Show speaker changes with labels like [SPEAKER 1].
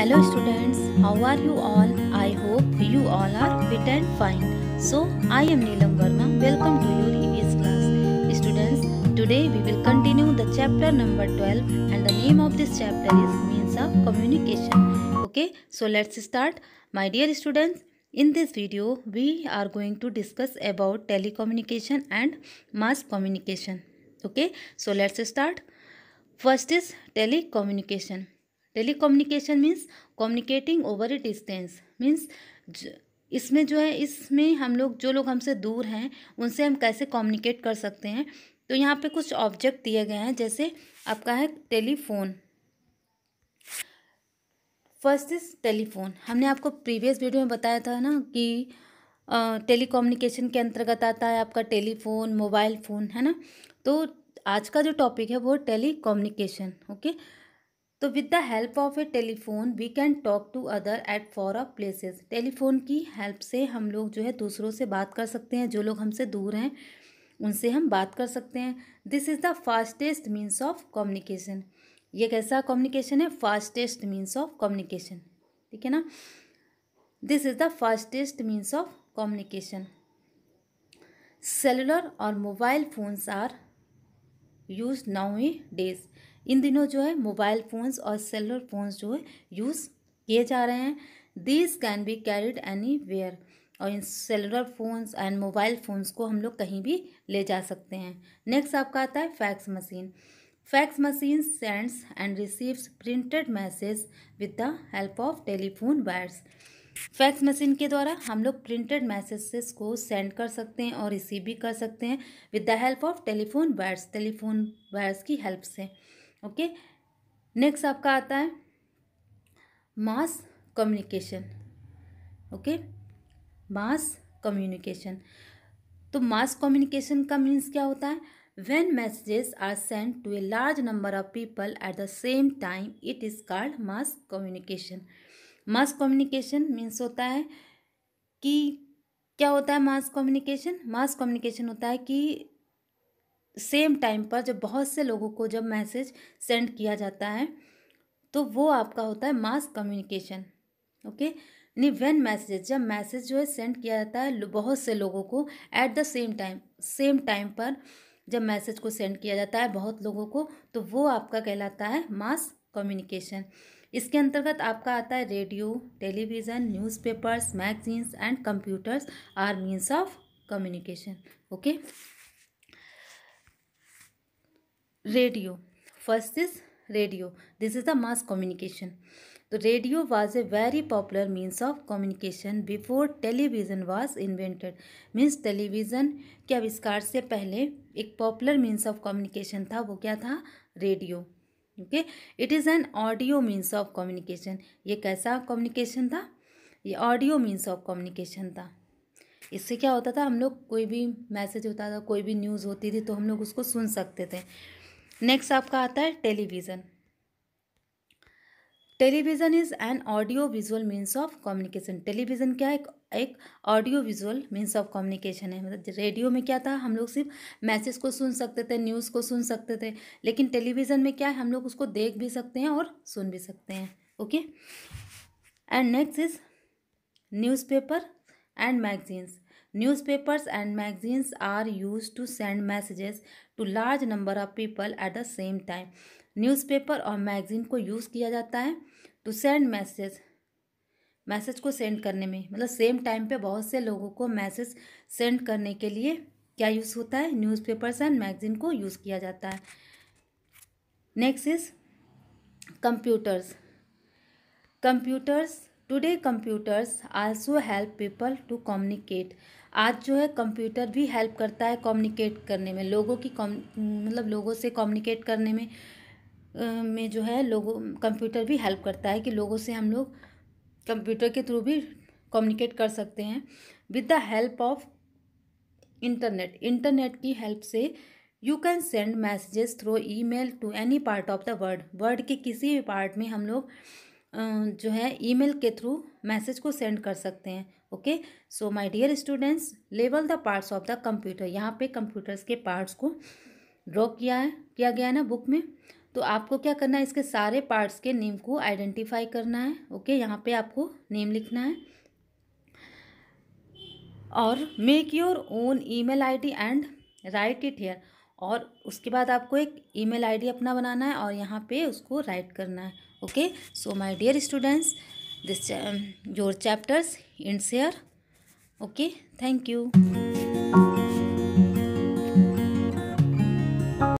[SPEAKER 1] Hello students, how are you all? I hope you all are fit and fine. So I am Neelam Verma. Welcome to your EVS class. Students, today we will continue the chapter number 12 and the name of this chapter is Means of Communication. Okay, so let's start. My dear students, in this video, we are going to discuss about telecommunication and mass communication. Okay, so let's start. First is telecommunication. Telecommunication means communicating over a distance means इसमें जो है इसमें हम लोग जो लोग हमसे दूर हैं उनसे हम कैसे कम्युनिकेट कर सकते हैं तो यहाँ पे कुछ ऑब्जेक्ट दिए गए हैं जैसे आपका है टेलीफोन फर्स्ट इज टेलीफोन हमने आपको प्रीवियस वीडियो में बताया था ना कि टेलीकम्युनिकेशन के अंतर्गत आता है आपका टेलीफोन मोबाइल फ़ोन है ना तो आज का जो टॉपिक है वो टेलीकम्युनिकेशन ओके okay? तो with the help of a telephone we can talk to other at far off places telephone की हेल्प से हम लोग जो है दूसरों से बात कर सकते हैं जो लोग हमसे दूर हैं उनसे हम बात कर सकते हैं this is the fastest means of communication ये कैसा कम्युनिकेशन है फास्टेस्ट मीन्स ऑफ कम्युनिकेशन ठीक है ना this is the fastest means of communication cellular और mobile phones are used nowadays इन दिनों जो है मोबाइल फ़ोन्स और सेलर फ़ोन्स जो है यूज़ किए जा रहे हैं this can be carried anywhere और इन cellular phones and mobile phones को हम लोग कहीं भी ले जा सकते हैं नेक्स्ट आपका आता है fax machine fax machine sends and receives printed message with the help of telephone wires fax machine के द्वारा हम लोग प्रिंटेड मैसेजेस को सेंड कर सकते हैं और रिसीव भी कर सकते हैं with the help of telephone wires telephone wires की हेल्प से ओके नेक्स्ट आपका आता है mass communication okay mass communication तो मास कम्युनिकेशन का मीन्स क्या होता है when messages are send to a large number of people at the same time it is called mass communication mass communication means होता है कि क्या होता है मास कम्युनिकेशन मास कम्युनिकेशन होता है कि सेम टाइम पर जब बहुत से लोगों को जब मैसेज सेंड किया जाता है तो वो आपका होता है मास कम्युनिकेशन ओके यानी वेन मैसेज जब मैसेज जो है सेंड किया जाता है बहुत से लोगों को at the same time same time पर जब मैसेज को सेंड किया जाता है बहुत लोगों को तो वो आपका कहलाता है मास कम्युनिकेशन इसके अंतर्गत आपका आता है radio television newspapers magazines and computers are means of communication okay radio first is radio this is the mass communication तो radio was a very popular means of communication before television was invented means television के आविष्कार से पहले एक popular means of communication था वो क्या था radio okay it is an audio means of communication ये कैसा कम्युनिकेशन था ये ऑडियो मीन्स ऑफ कम्युनिकेशन था इससे क्या होता था हम लोग कोई भी मैसेज होता था कोई भी न्यूज़ होती थी तो हम लोग उसको सुन सकते थे नेक्स्ट आपका आता है television television is an audio visual means of communication television क्या एक एक audio visual means of communication है मतलब रेडियो में क्या था हम लोग सिर्फ मैसेज को सुन सकते थे न्यूज़ को सुन सकते थे लेकिन टेलीविज़न में क्या है हम लोग उसको देख भी सकते हैं और सुन भी सकते हैं okay and next is newspaper and magazines newspapers and magazines are used to send messages to large number of people at the same time newspaper और magazine को use किया जाता है to send messages मैसेज को send करने में मतलब same time पे बहुत से लोगों को मैसेज सेंड करने के लिए क्या यूज़ होता है न्यूज़पेपर्स एंड मैगजीन को यूज़ किया जाता है next is computers computers today computers also help people to communicate आज जो है कंप्यूटर भी हेल्प करता है कम्युनिकेट करने में लोगों की मतलब लोगों से कम्युनिकेट करने में में जो है लोगों कंप्यूटर भी हेल्प करता है कि लोगों से हम लोग कंप्यूटर के थ्रू भी कम्युनिकेट कर सकते हैं with the help of internet internet की हेल्प से you can send messages through email to any part of the world world के किसी भी पार्ट में हम लोग जो है ईमेल के थ्रू मैसेज को सेंड कर सकते हैं okay so my dear students लेवल the parts of the computer यहाँ पे कंप्यूटर्स के पार्ट्स को ड्रॉ किया है किया गया है ना बुक में तो आपको क्या करना है इसके सारे पार्ट्स के नेम को आइडेंटिफाई करना है ओके यहाँ पे आपको नेम लिखना है और make your own email ID and write it here और उसके बाद आपको एक ईमेल आईडी अपना बनाना है और यहाँ पे उसको राइट करना है okay so my dear students this um, your chapters ends here okay thank you